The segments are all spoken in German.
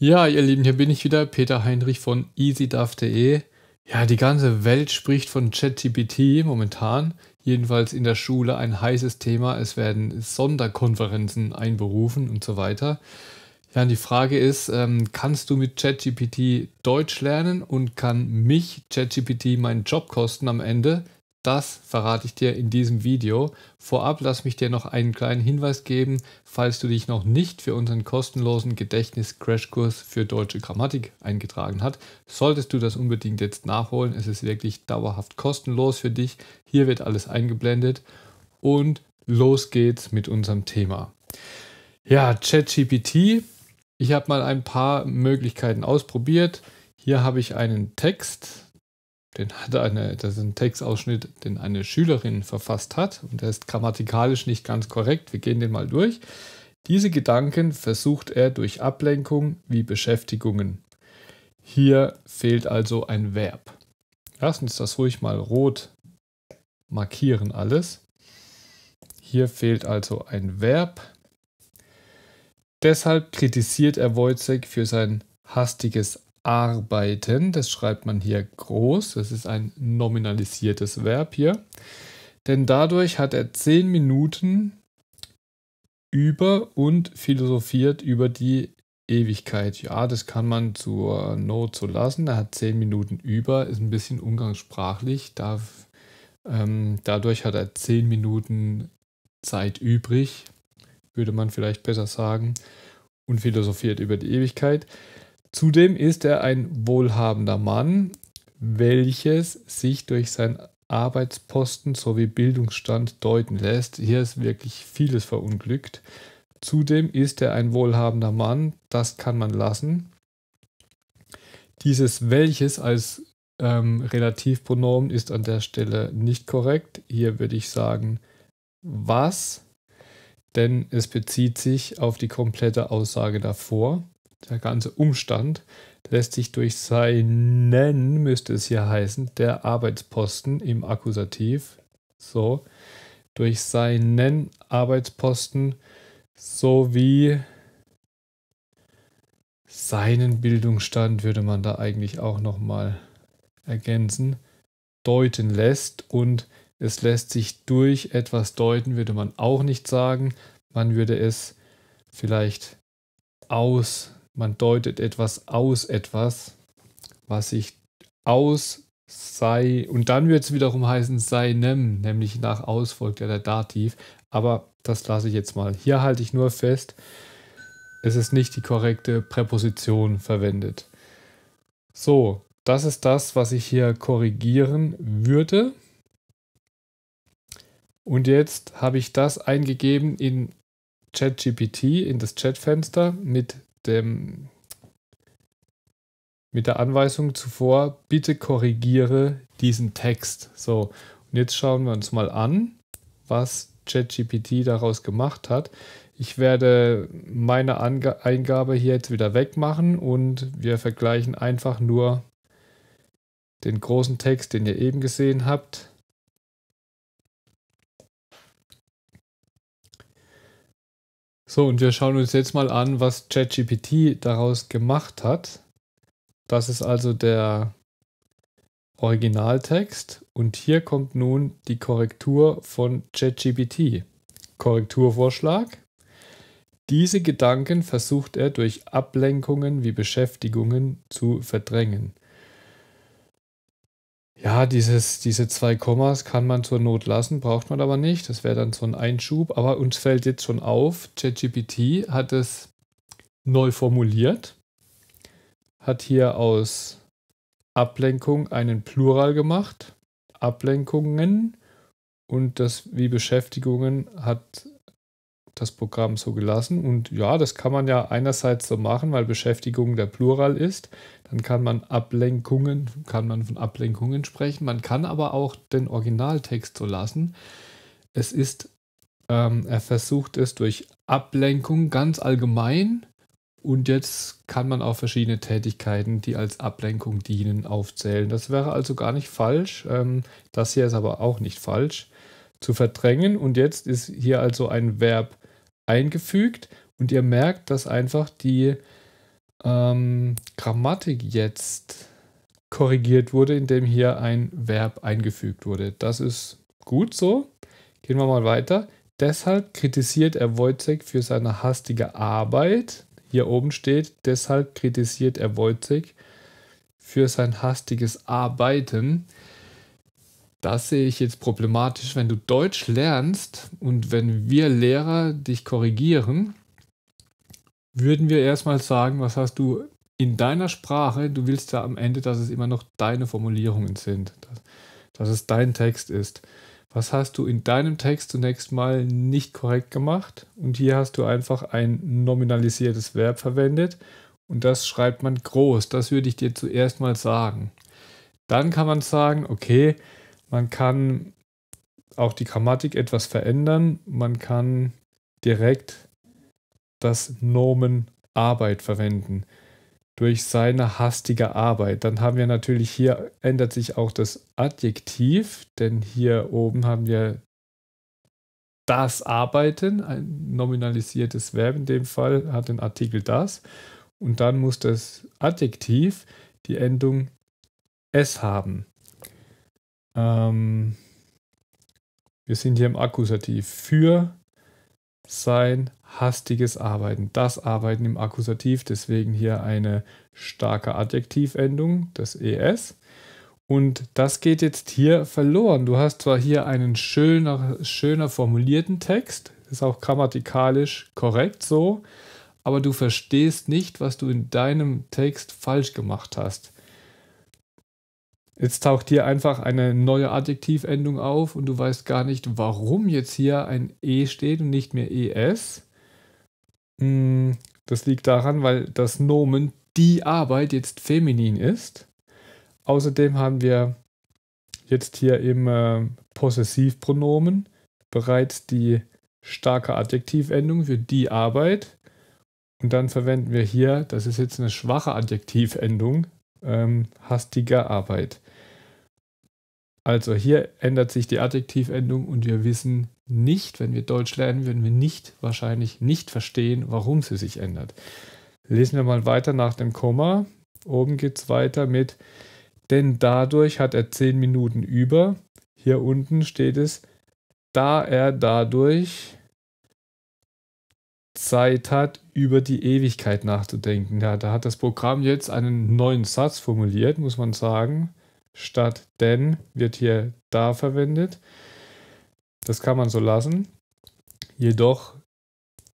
Ja, ihr Lieben, hier bin ich wieder, Peter Heinrich von easyduff.de. Ja, die ganze Welt spricht von ChatGPT momentan, jedenfalls in der Schule ein heißes Thema. Es werden Sonderkonferenzen einberufen und so weiter. Ja, und die Frage ist, ähm, kannst du mit ChatGPT Deutsch lernen und kann mich ChatGPT meinen Job kosten am Ende? Das verrate ich dir in diesem Video. Vorab lass mich dir noch einen kleinen Hinweis geben, falls du dich noch nicht für unseren kostenlosen Gedächtnis-Crashkurs für deutsche Grammatik eingetragen hast. solltest du das unbedingt jetzt nachholen. Es ist wirklich dauerhaft kostenlos für dich. Hier wird alles eingeblendet und los geht's mit unserem Thema. Ja, ChatGPT. Ich habe mal ein paar Möglichkeiten ausprobiert. Hier habe ich einen Text den hat eine, das ist ein Textausschnitt, den eine Schülerin verfasst hat und der ist grammatikalisch nicht ganz korrekt. Wir gehen den mal durch. Diese Gedanken versucht er durch Ablenkung wie Beschäftigungen. Hier fehlt also ein Verb. Lass uns das ruhig mal rot markieren alles. Hier fehlt also ein Verb. Deshalb kritisiert er Wojcek für sein hastiges arbeiten. Das schreibt man hier groß. Das ist ein nominalisiertes Verb hier. Denn dadurch hat er zehn Minuten über und philosophiert über die Ewigkeit. Ja, das kann man zur Not so lassen. Er hat zehn Minuten über, ist ein bisschen umgangssprachlich. Darf, ähm, dadurch hat er zehn Minuten Zeit übrig, würde man vielleicht besser sagen, und philosophiert über die Ewigkeit. Zudem ist er ein wohlhabender Mann, welches sich durch seinen Arbeitsposten sowie Bildungsstand deuten lässt. Hier ist wirklich vieles verunglückt. Zudem ist er ein wohlhabender Mann, das kann man lassen. Dieses welches als ähm, Relativpronomen ist an der Stelle nicht korrekt. Hier würde ich sagen was, denn es bezieht sich auf die komplette Aussage davor der ganze Umstand lässt sich durch seinen, müsste es hier heißen, der Arbeitsposten im Akkusativ, so, durch seinen Arbeitsposten sowie seinen Bildungsstand würde man da eigentlich auch nochmal ergänzen, deuten lässt und es lässt sich durch etwas deuten, würde man auch nicht sagen. Man würde es vielleicht aus man deutet etwas aus etwas, was sich aus sei, und dann wird es wiederum heißen seinem, nämlich nach aus folgt ja der Dativ. Aber das lasse ich jetzt mal. Hier halte ich nur fest, es ist nicht die korrekte Präposition verwendet. So, das ist das, was ich hier korrigieren würde. Und jetzt habe ich das eingegeben in ChatGPT, in das Chatfenster mit dem mit der Anweisung zuvor, bitte korrigiere diesen Text. So, und jetzt schauen wir uns mal an, was ChatGPT daraus gemacht hat. Ich werde meine Ange Eingabe hier jetzt wieder wegmachen und wir vergleichen einfach nur den großen Text, den ihr eben gesehen habt, So, und wir schauen uns jetzt mal an, was ChatGPT daraus gemacht hat. Das ist also der Originaltext und hier kommt nun die Korrektur von ChatGPT. Korrekturvorschlag. Diese Gedanken versucht er durch Ablenkungen wie Beschäftigungen zu verdrängen. Ja, dieses, diese zwei Kommas kann man zur Not lassen, braucht man aber nicht. Das wäre dann so ein Einschub. Aber uns fällt jetzt schon auf, ChatGPT hat es neu formuliert, hat hier aus Ablenkung einen Plural gemacht, Ablenkungen und das wie Beschäftigungen hat das Programm so gelassen. Und ja, das kann man ja einerseits so machen, weil Beschäftigung der Plural ist. Dann kann man Ablenkungen, kann man von Ablenkungen sprechen. Man kann aber auch den Originaltext so lassen. Es ist, ähm, er versucht es durch Ablenkung ganz allgemein. Und jetzt kann man auch verschiedene Tätigkeiten, die als Ablenkung dienen, aufzählen. Das wäre also gar nicht falsch. Ähm, das hier ist aber auch nicht falsch zu verdrängen. Und jetzt ist hier also ein Verb eingefügt und ihr merkt, dass einfach die ähm, Grammatik jetzt korrigiert wurde, indem hier ein Verb eingefügt wurde. Das ist gut so. Gehen wir mal weiter. Deshalb kritisiert er Wojcek für seine hastige Arbeit. Hier oben steht, deshalb kritisiert er Wojcik für sein hastiges Arbeiten. Das sehe ich jetzt problematisch, wenn du Deutsch lernst und wenn wir Lehrer dich korrigieren, würden wir erstmal sagen, was hast du in deiner Sprache, du willst ja am Ende, dass es immer noch deine Formulierungen sind, dass, dass es dein Text ist. Was hast du in deinem Text zunächst mal nicht korrekt gemacht? Und hier hast du einfach ein nominalisiertes Verb verwendet und das schreibt man groß. Das würde ich dir zuerst mal sagen. Dann kann man sagen, okay, man kann auch die Grammatik etwas verändern. Man kann direkt das Nomen Arbeit verwenden. Durch seine hastige Arbeit. Dann haben wir natürlich hier ändert sich auch das Adjektiv, denn hier oben haben wir das Arbeiten, ein nominalisiertes Verb in dem Fall, hat den Artikel das. Und dann muss das Adjektiv die Endung es haben. Ähm, wir sind hier im Akkusativ. Für sein hastiges Arbeiten. Das Arbeiten im Akkusativ, deswegen hier eine starke Adjektivendung, das ES. Und das geht jetzt hier verloren. Du hast zwar hier einen schöner, schöner formulierten Text, ist auch grammatikalisch korrekt so, aber du verstehst nicht, was du in deinem Text falsch gemacht hast. Jetzt taucht hier einfach eine neue Adjektivendung auf und du weißt gar nicht, warum jetzt hier ein E steht und nicht mehr ES. Hm, das liegt daran, weil das Nomen die Arbeit jetzt feminin ist. Außerdem haben wir jetzt hier im äh, Possessivpronomen bereits die starke Adjektivendung für die Arbeit. Und dann verwenden wir hier, das ist jetzt eine schwache Adjektivendung, ähm, hastiger Arbeit. Also hier ändert sich die Adjektivendung und wir wissen nicht, wenn wir Deutsch lernen, würden wir nicht wahrscheinlich nicht verstehen, warum sie sich ändert. Lesen wir mal weiter nach dem Komma. Oben geht es weiter mit, denn dadurch hat er zehn Minuten über. Hier unten steht es, da er dadurch Zeit hat, über die Ewigkeit nachzudenken. Ja, da hat das Programm jetzt einen neuen Satz formuliert, muss man sagen. Statt denn wird hier da verwendet. Das kann man so lassen. Jedoch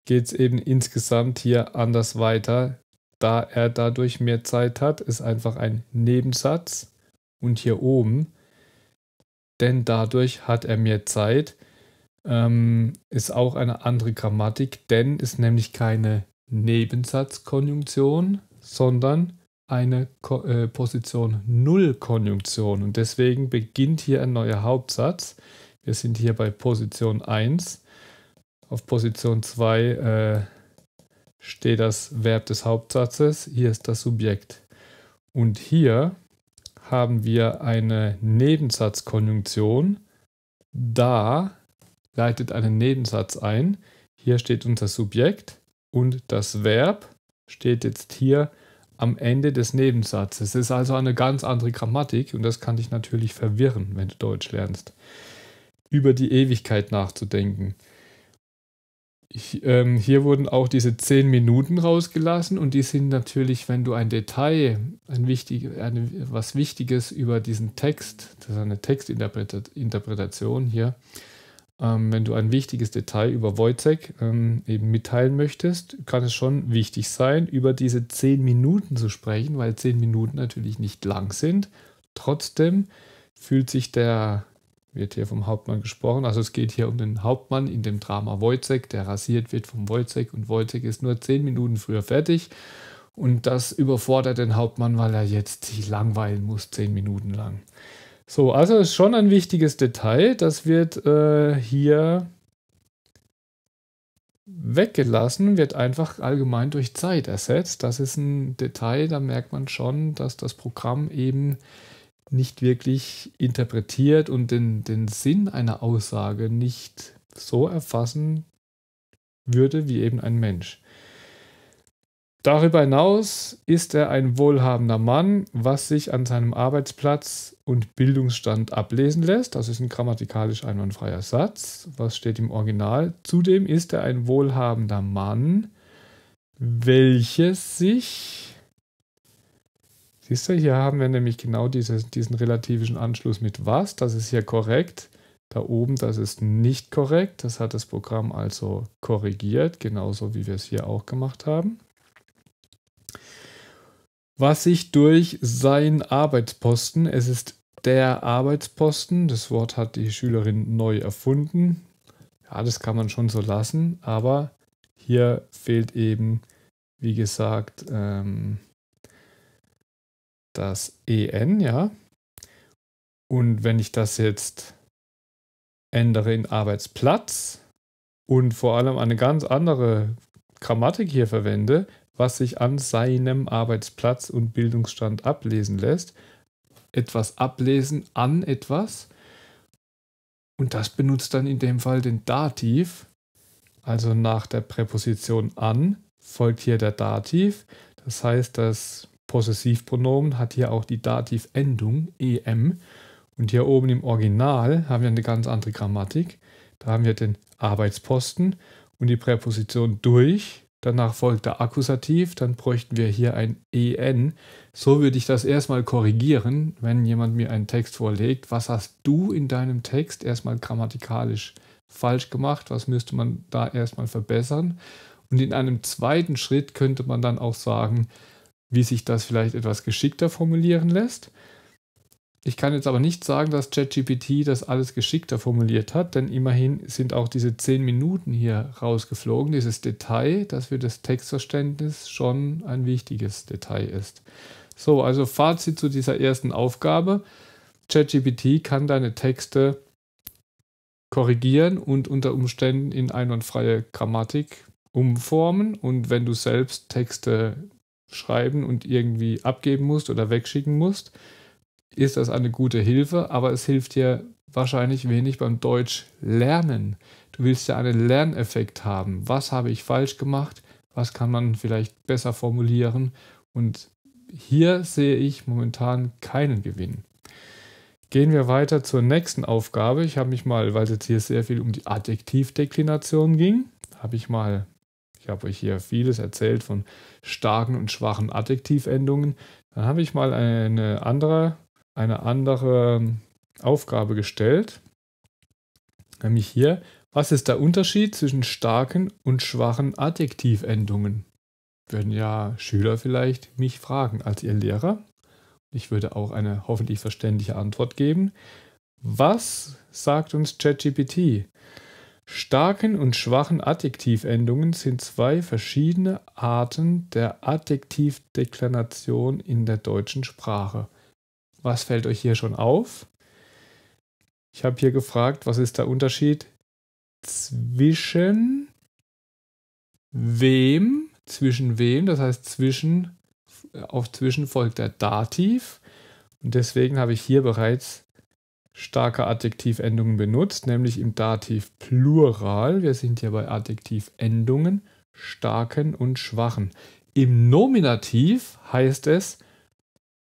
geht es eben insgesamt hier anders weiter. Da er dadurch mehr Zeit hat, ist einfach ein Nebensatz. Und hier oben, denn dadurch hat er mehr Zeit, ähm, ist auch eine andere Grammatik. Denn ist nämlich keine Nebensatzkonjunktion, sondern eine Ko äh, Position 0 Konjunktion und deswegen beginnt hier ein neuer Hauptsatz. Wir sind hier bei Position 1. Auf Position 2 äh, steht das Verb des Hauptsatzes, hier ist das Subjekt. Und hier haben wir eine Nebensatzkonjunktion. Da leitet einen Nebensatz ein. Hier steht unser Subjekt und das Verb steht jetzt hier am Ende des Nebensatzes. Es ist also eine ganz andere Grammatik und das kann dich natürlich verwirren, wenn du Deutsch lernst. Über die Ewigkeit nachzudenken. Ich, ähm, hier wurden auch diese zehn Minuten rausgelassen und die sind natürlich, wenn du ein Detail, ein wichtig, eine, was Wichtiges über diesen Text, das ist eine Textinterpretation hier, ähm, wenn du ein wichtiges Detail über Wojtek ähm, eben mitteilen möchtest, kann es schon wichtig sein, über diese zehn Minuten zu sprechen, weil zehn Minuten natürlich nicht lang sind. Trotzdem fühlt sich der, wird hier vom Hauptmann gesprochen, also es geht hier um den Hauptmann in dem Drama Wojtek, der rasiert wird vom Wojtek und Wojtek ist nur zehn Minuten früher fertig. Und das überfordert den Hauptmann, weil er jetzt sich langweilen muss, zehn Minuten lang. So, also ist schon ein wichtiges Detail. Das wird äh, hier weggelassen, wird einfach allgemein durch Zeit ersetzt. Das ist ein Detail, da merkt man schon, dass das Programm eben nicht wirklich interpretiert und den, den Sinn einer Aussage nicht so erfassen würde wie eben ein Mensch. Darüber hinaus ist er ein wohlhabender Mann, was sich an seinem Arbeitsplatz und Bildungsstand ablesen lässt. Das ist ein grammatikalisch einwandfreier Satz. Was steht im Original? Zudem ist er ein wohlhabender Mann, welches sich. Siehst du, hier haben wir nämlich genau dieses, diesen relativischen Anschluss mit was. Das ist hier korrekt. Da oben, das ist nicht korrekt. Das hat das Programm also korrigiert, genauso wie wir es hier auch gemacht haben was sich durch seinen Arbeitsposten, es ist der Arbeitsposten, das Wort hat die Schülerin neu erfunden. Ja, das kann man schon so lassen, aber hier fehlt eben, wie gesagt, ähm, das en, ja. Und wenn ich das jetzt ändere in Arbeitsplatz und vor allem eine ganz andere Grammatik hier verwende, was sich an seinem Arbeitsplatz und Bildungsstand ablesen lässt. Etwas ablesen an etwas. Und das benutzt dann in dem Fall den Dativ. Also nach der Präposition an folgt hier der Dativ. Das heißt, das Possessivpronomen hat hier auch die Dativendung em. Und hier oben im Original haben wir eine ganz andere Grammatik. Da haben wir den Arbeitsposten und die Präposition durch Danach folgt der Akkusativ, dann bräuchten wir hier ein en. So würde ich das erstmal korrigieren, wenn jemand mir einen Text vorlegt. Was hast du in deinem Text erstmal grammatikalisch falsch gemacht? Was müsste man da erstmal verbessern? Und in einem zweiten Schritt könnte man dann auch sagen, wie sich das vielleicht etwas geschickter formulieren lässt. Ich kann jetzt aber nicht sagen, dass ChatGPT das alles geschickter formuliert hat, denn immerhin sind auch diese zehn Minuten hier rausgeflogen, dieses Detail, das für das Textverständnis schon ein wichtiges Detail ist. So, also Fazit zu dieser ersten Aufgabe. ChatGPT kann deine Texte korrigieren und unter Umständen in einwandfreie Grammatik umformen. Und wenn du selbst Texte schreiben und irgendwie abgeben musst oder wegschicken musst, ist das eine gute Hilfe, aber es hilft dir wahrscheinlich wenig beim Deutsch lernen. Du willst ja einen Lerneffekt haben. Was habe ich falsch gemacht? Was kann man vielleicht besser formulieren? Und hier sehe ich momentan keinen Gewinn. Gehen wir weiter zur nächsten Aufgabe. Ich habe mich mal, weil es jetzt hier sehr viel um die Adjektivdeklination ging, habe ich mal, ich habe euch hier vieles erzählt von starken und schwachen Adjektivendungen. Dann habe ich mal eine andere eine andere ähm, Aufgabe gestellt, nämlich hier, was ist der Unterschied zwischen starken und schwachen Adjektivendungen? Würden ja Schüler vielleicht mich fragen als ihr Lehrer. Ich würde auch eine hoffentlich verständliche Antwort geben. Was sagt uns ChatGPT? Starken und schwachen Adjektivendungen sind zwei verschiedene Arten der Adjektivdeklination in der deutschen Sprache was fällt euch hier schon auf? Ich habe hier gefragt, was ist der Unterschied zwischen wem, zwischen wem, das heißt zwischen, äh, auf zwischen folgt der Dativ. Und deswegen habe ich hier bereits starke Adjektivendungen benutzt, nämlich im Dativ Plural. Wir sind hier bei Adjektivendungen, starken und schwachen. Im Nominativ heißt es,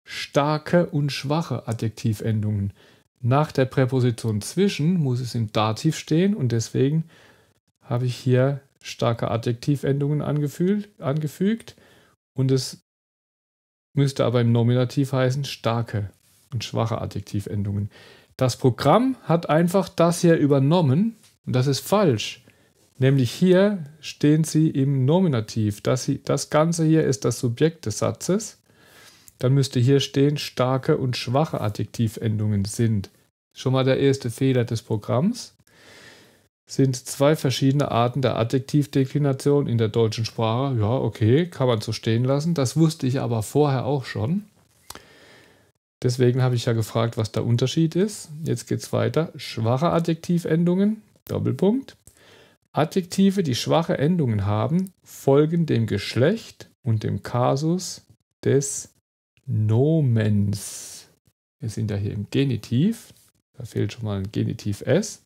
starke und schwache Adjektivendungen. Nach der Präposition zwischen muss es im Dativ stehen und deswegen habe ich hier starke Adjektivendungen angefügt und es müsste aber im Nominativ heißen starke und schwache Adjektivendungen. Das Programm hat einfach das hier übernommen und das ist falsch. Nämlich hier stehen sie im Nominativ. Das, das Ganze hier ist das Subjekt des Satzes dann müsste hier stehen, starke und schwache Adjektivendungen sind. Schon mal der erste Fehler des Programms. Sind zwei verschiedene Arten der Adjektivdeklination in der deutschen Sprache. Ja, okay, kann man so stehen lassen. Das wusste ich aber vorher auch schon. Deswegen habe ich ja gefragt, was der Unterschied ist. Jetzt geht es weiter. Schwache Adjektivendungen, Doppelpunkt. Adjektive, die schwache Endungen haben, folgen dem Geschlecht und dem Kasus des Nomens. Wir sind ja hier im Genitiv. Da fehlt schon mal ein Genitiv S.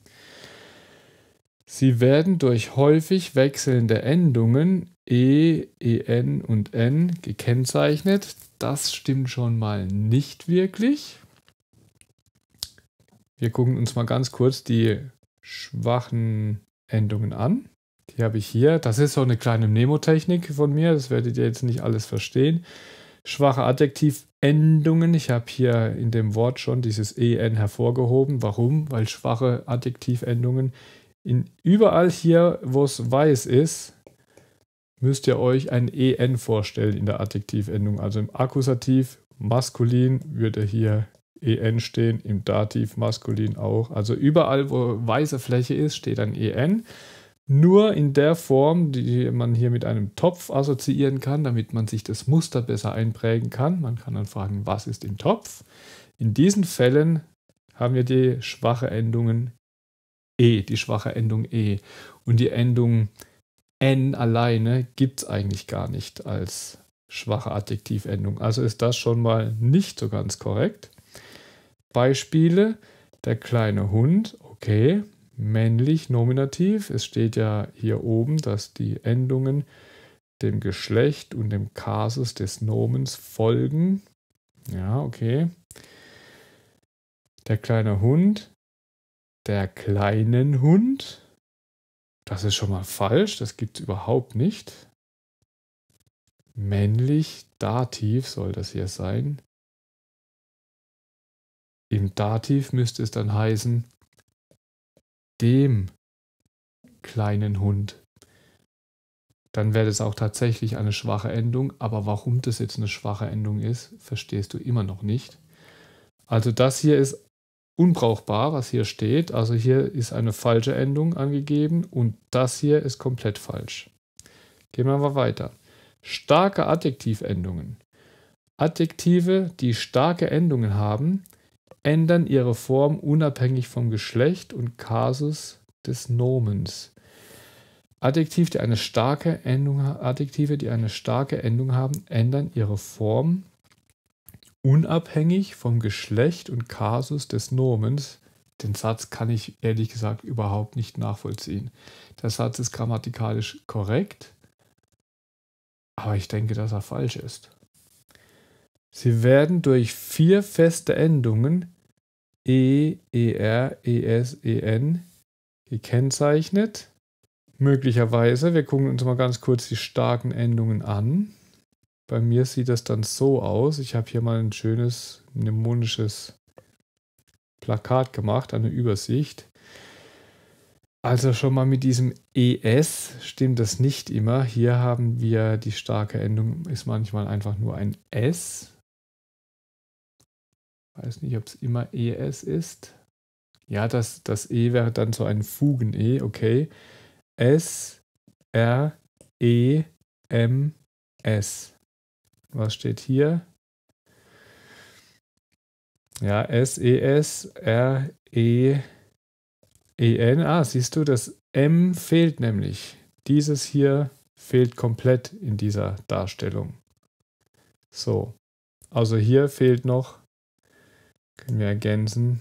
Sie werden durch häufig wechselnde Endungen E, EN und N gekennzeichnet. Das stimmt schon mal nicht wirklich. Wir gucken uns mal ganz kurz die schwachen Endungen an. Die habe ich hier. Das ist so eine kleine Mnemotechnik von mir. Das werdet ihr jetzt nicht alles verstehen schwache Adjektivendungen. Ich habe hier in dem Wort schon dieses en hervorgehoben. Warum? Weil schwache Adjektivendungen in überall hier, wo es weiß ist, müsst ihr euch ein en vorstellen in der Adjektivendung. Also im Akkusativ maskulin würde hier en stehen, im Dativ maskulin auch. Also überall, wo weiße Fläche ist, steht ein en nur in der Form, die man hier mit einem Topf assoziieren kann, damit man sich das Muster besser einprägen kann. Man kann dann fragen, was ist im Topf? In diesen Fällen haben wir die schwache Endungen e, die schwache Endung e. Und die Endung n alleine gibt es eigentlich gar nicht als schwache Adjektivendung. Also ist das schon mal nicht so ganz korrekt. Beispiele, der kleine Hund, okay, männlich Nominativ. Es steht ja hier oben, dass die Endungen dem Geschlecht und dem Kasus des Nomens folgen. Ja, okay. Der kleine Hund, der kleinen Hund. Das ist schon mal falsch, das gibt es überhaupt nicht. Männlich Dativ soll das hier sein. Im Dativ müsste es dann heißen, dem kleinen Hund, dann wäre das auch tatsächlich eine schwache Endung. Aber warum das jetzt eine schwache Endung ist, verstehst du immer noch nicht. Also das hier ist unbrauchbar, was hier steht. Also hier ist eine falsche Endung angegeben und das hier ist komplett falsch. Gehen wir mal weiter. Starke Adjektivendungen. Adjektive, die starke Endungen haben, ändern ihre Form unabhängig vom Geschlecht und Kasus des Nomens. Adjektiv, die eine starke Endung, Adjektive, die eine starke Endung haben, ändern ihre Form unabhängig vom Geschlecht und Kasus des Nomens. Den Satz kann ich ehrlich gesagt überhaupt nicht nachvollziehen. Der Satz ist grammatikalisch korrekt, aber ich denke, dass er falsch ist. Sie werden durch vier feste Endungen E, ER, ES, EN gekennzeichnet. Möglicherweise, wir gucken uns mal ganz kurz die starken Endungen an. Bei mir sieht das dann so aus. Ich habe hier mal ein schönes mnemonisches Plakat gemacht, eine Übersicht. Also schon mal mit diesem ES stimmt das nicht immer. Hier haben wir die starke Endung, ist manchmal einfach nur ein S. Weiß nicht, ob es immer ES ist. Ja, das, das E wäre dann so ein Fugen-E, okay. S, R, E, M, S. Was steht hier? Ja, S, E, S, R, E, E, N. Ah, siehst du, das M fehlt nämlich. Dieses hier fehlt komplett in dieser Darstellung. So, also hier fehlt noch können wir ergänzen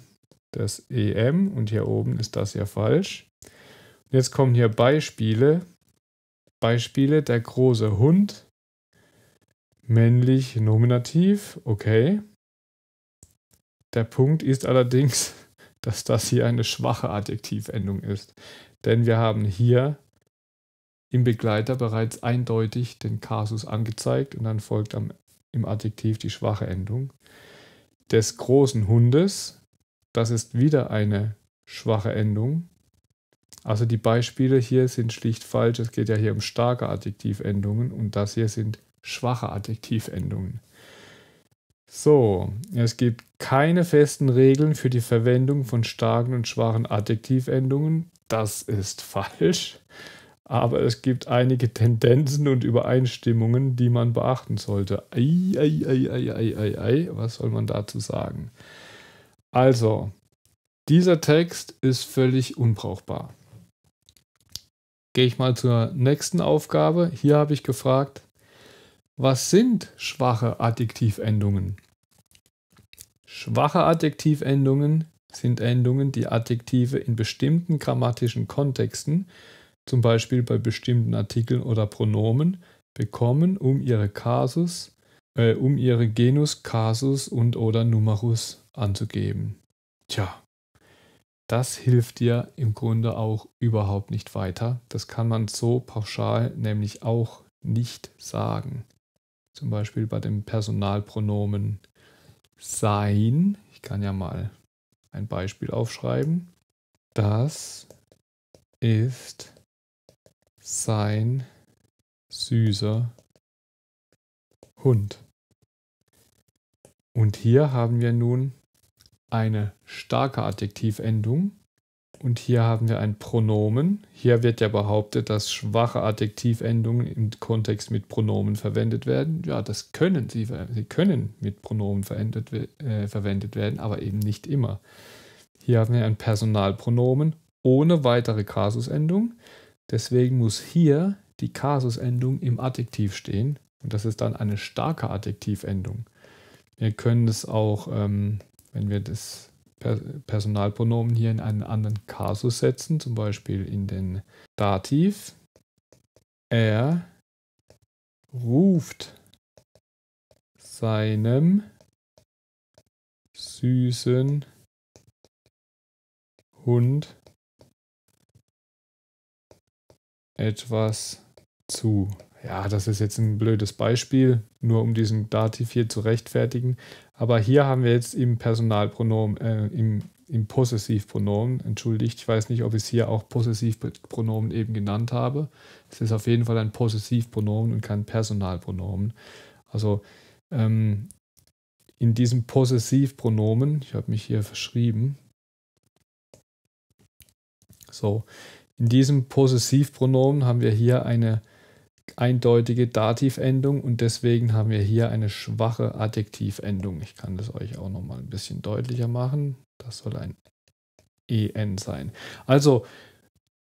das EM und hier oben ist das ja falsch. Und jetzt kommen hier Beispiele. Beispiele, der große Hund, männlich Nominativ, okay. Der Punkt ist allerdings, dass das hier eine schwache Adjektivendung ist, denn wir haben hier im Begleiter bereits eindeutig den Kasus angezeigt und dann folgt am, im Adjektiv die schwache Endung des großen Hundes. Das ist wieder eine schwache Endung. Also die Beispiele hier sind schlicht falsch. Es geht ja hier um starke Adjektivendungen und das hier sind schwache Adjektivendungen. So, es gibt keine festen Regeln für die Verwendung von starken und schwachen Adjektivendungen. Das ist falsch aber es gibt einige Tendenzen und Übereinstimmungen, die man beachten sollte. Ei, ei, ei, ei, ei, ei, ei, was soll man dazu sagen? Also, dieser Text ist völlig unbrauchbar. Gehe ich mal zur nächsten Aufgabe. Hier habe ich gefragt, was sind schwache Adjektivendungen? Schwache Adjektivendungen sind Endungen, die Adjektive in bestimmten grammatischen Kontexten zum Beispiel bei bestimmten Artikeln oder Pronomen, bekommen, um ihre Kasus, äh, um ihre Genus, Kasus und oder Numerus anzugeben. Tja, das hilft dir im Grunde auch überhaupt nicht weiter. Das kann man so pauschal nämlich auch nicht sagen. Zum Beispiel bei dem Personalpronomen sein. Ich kann ja mal ein Beispiel aufschreiben. Das ist sein süßer Hund. Und hier haben wir nun eine starke Adjektivendung und hier haben wir ein Pronomen. Hier wird ja behauptet, dass schwache Adjektivendungen im Kontext mit Pronomen verwendet werden. Ja, das können sie, sie können mit Pronomen verwendet, äh, verwendet werden, aber eben nicht immer. Hier haben wir ein Personalpronomen ohne weitere Kasusendung. Deswegen muss hier die Kasusendung im Adjektiv stehen und das ist dann eine starke Adjektivendung. Wir können es auch, ähm, wenn wir das Personalpronomen hier in einen anderen Kasus setzen, zum Beispiel in den Dativ. Er ruft seinem süßen Hund etwas zu. Ja, das ist jetzt ein blödes Beispiel, nur um diesen Dativ hier zu rechtfertigen. Aber hier haben wir jetzt im Personalpronomen, äh, im, im Possessivpronomen, entschuldigt, ich weiß nicht, ob ich es hier auch Possessivpronomen eben genannt habe. Es ist auf jeden Fall ein Possessivpronomen und kein Personalpronomen. Also ähm, in diesem Possessivpronomen, ich habe mich hier verschrieben, so, in diesem Possessivpronomen haben wir hier eine eindeutige Dativendung und deswegen haben wir hier eine schwache Adjektivendung. Ich kann das euch auch noch mal ein bisschen deutlicher machen. Das soll ein en sein. Also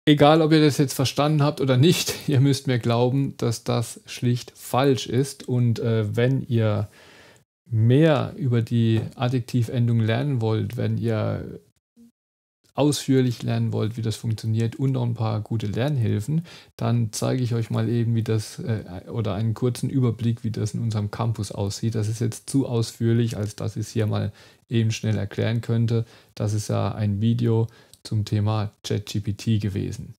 egal, ob ihr das jetzt verstanden habt oder nicht, ihr müsst mir glauben, dass das schlicht falsch ist und äh, wenn ihr mehr über die Adjektivendung lernen wollt, wenn ihr ausführlich lernen wollt, wie das funktioniert und noch ein paar gute Lernhilfen, dann zeige ich euch mal eben, wie das äh, oder einen kurzen Überblick, wie das in unserem Campus aussieht. Das ist jetzt zu ausführlich, als dass ich es hier mal eben schnell erklären könnte. Das ist ja ein Video zum Thema ChatGPT gewesen.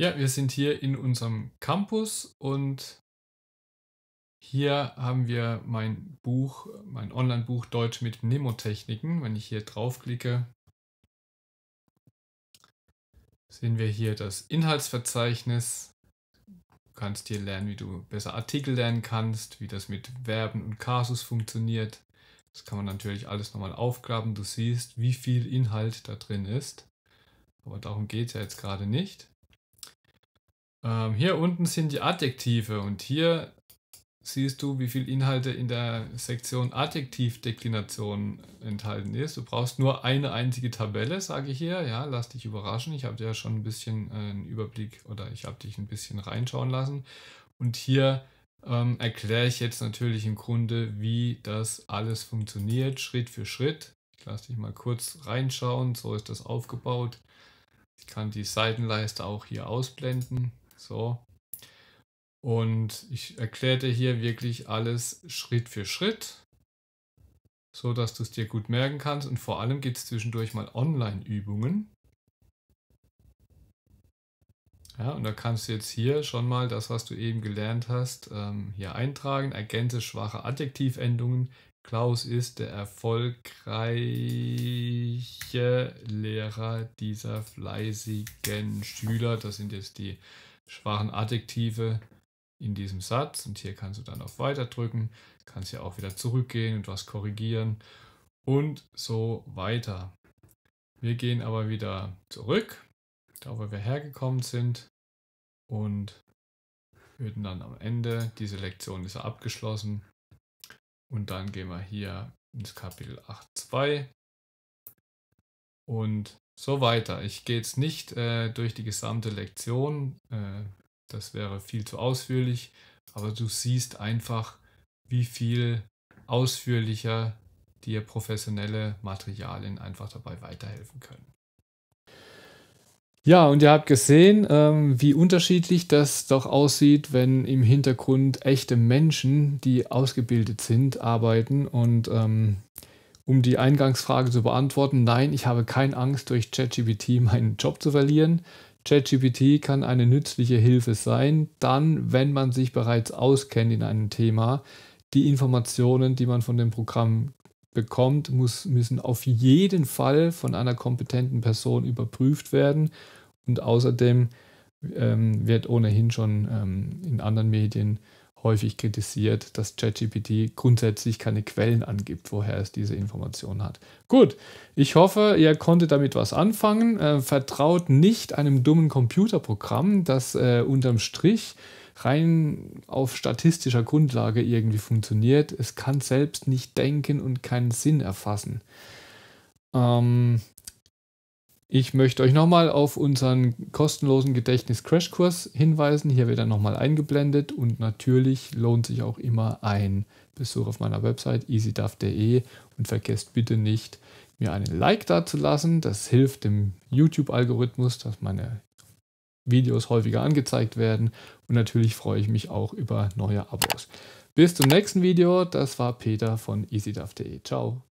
Ja, wir sind hier in unserem Campus und hier haben wir mein Buch, mein Online-Buch Deutsch mit Mnemotechniken. Wenn ich hier draufklicke, sehen wir hier das Inhaltsverzeichnis. Du kannst hier lernen, wie du besser Artikel lernen kannst, wie das mit Verben und Kasus funktioniert. Das kann man natürlich alles nochmal aufgraben. Du siehst, wie viel Inhalt da drin ist. Aber darum geht es ja jetzt gerade nicht. Ähm, hier unten sind die Adjektive und hier siehst du, wie viel Inhalte in der Sektion Adjektivdeklination enthalten ist. Du brauchst nur eine einzige Tabelle, sage ich hier. Ja, lass dich überraschen. Ich habe dir ja schon ein bisschen äh, einen Überblick oder ich habe dich ein bisschen reinschauen lassen. Und hier ähm, erkläre ich jetzt natürlich im Grunde, wie das alles funktioniert, Schritt für Schritt. Ich lasse dich mal kurz reinschauen. So ist das aufgebaut. Ich kann die Seitenleiste auch hier ausblenden. So, und ich erkläre dir hier wirklich alles Schritt für Schritt, so dass du es dir gut merken kannst. Und vor allem gibt es zwischendurch mal Online-Übungen. Ja, und da kannst du jetzt hier schon mal das, was du eben gelernt hast, ähm, hier eintragen. Ergänze schwache Adjektivendungen. Klaus ist der erfolgreiche Lehrer dieser fleißigen Schüler. Das sind jetzt die schwachen Adjektive, in diesem Satz. Und hier kannst du dann auf Weiter drücken, kannst ja auch wieder zurückgehen und was korrigieren und so weiter. Wir gehen aber wieder zurück, da wo wir hergekommen sind und würden dann am Ende, diese Lektion ist abgeschlossen und dann gehen wir hier ins Kapitel 8.2 und so weiter. Ich gehe jetzt nicht äh, durch die gesamte Lektion, äh, das wäre viel zu ausführlich, aber du siehst einfach, wie viel ausführlicher dir professionelle Materialien einfach dabei weiterhelfen können. Ja, und ihr habt gesehen, ähm, wie unterschiedlich das doch aussieht, wenn im Hintergrund echte Menschen, die ausgebildet sind, arbeiten. Und ähm, um die Eingangsfrage zu beantworten, nein, ich habe keine Angst, durch ChatGPT meinen Job zu verlieren. ChatGPT kann eine nützliche Hilfe sein, dann, wenn man sich bereits auskennt in einem Thema. Die Informationen, die man von dem Programm bekommt, muss, müssen auf jeden Fall von einer kompetenten Person überprüft werden. Und außerdem ähm, wird ohnehin schon ähm, in anderen Medien äh, häufig kritisiert, dass ChatGPT grundsätzlich keine Quellen angibt, woher es diese Informationen hat. Gut, ich hoffe, ihr konntet damit was anfangen. Äh, vertraut nicht einem dummen Computerprogramm, das äh, unterm Strich rein auf statistischer Grundlage irgendwie funktioniert. Es kann selbst nicht denken und keinen Sinn erfassen. Ähm, ich möchte euch nochmal auf unseren kostenlosen Gedächtnis-Crashkurs hinweisen. Hier wird er nochmal eingeblendet und natürlich lohnt sich auch immer ein Besuch auf meiner Website easyduff.de und vergesst bitte nicht, mir einen Like dazulassen. Das hilft dem YouTube-Algorithmus, dass meine Videos häufiger angezeigt werden und natürlich freue ich mich auch über neue Abos. Bis zum nächsten Video, das war Peter von easyduff.de. Ciao.